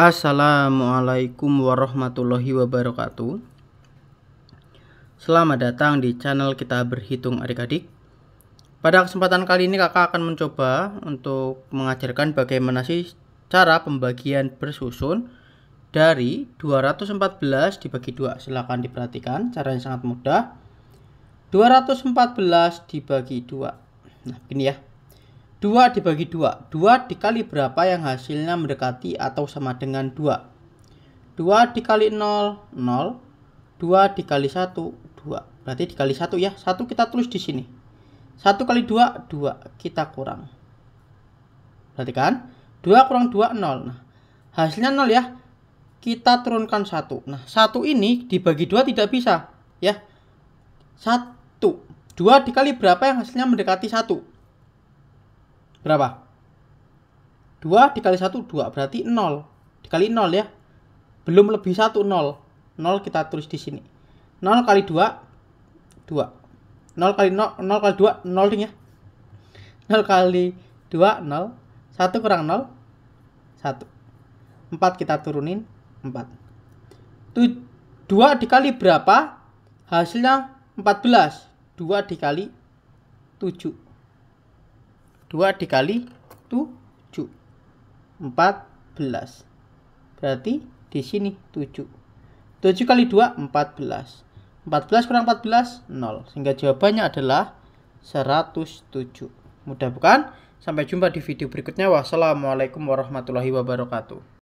Assalamualaikum warahmatullahi wabarakatuh Selamat datang di channel kita berhitung adik-adik Pada kesempatan kali ini kakak akan mencoba untuk mengajarkan bagaimana sih cara pembagian bersusun dari 214 dibagi 2 Silahkan diperhatikan cara yang sangat mudah 214 dibagi 2 Nah begini ya 2 dibagi 2. 2 dikali berapa yang hasilnya mendekati atau sama dengan 2. 2 dikali 0, 0. 2 dikali 1, 2. Berarti dikali 1 ya. 1 kita tulis di sini. 1 kali 2, 2. Kita kurang. Berarti kan? 2 kurang 2, 0. Nah, hasilnya 0 ya. Kita turunkan 1. Nah, 1 ini dibagi 2 tidak bisa. Ya. 1. 2 dikali berapa yang hasilnya mendekati 1? berapa? 2 dikali 1 2 berarti 0 dikali 0 ya belum lebih 1 0 0 kita tulis di sini 0 kali 2 2 0 kali 0 0 kali 2 0 ya 0 kali 2 0 1 kurang 0 1 4 kita turunin 4 tu, 2 dikali berapa hasilnya 14 2 dikali 7 2 dikali 7. 14. Berarti di sini 7. 7 kali 2, 14. 14 kurang 14, 0. Sehingga jawabannya adalah 107. Mudah bukan? Sampai jumpa di video berikutnya. Wassalamualaikum warahmatullahi wabarakatuh.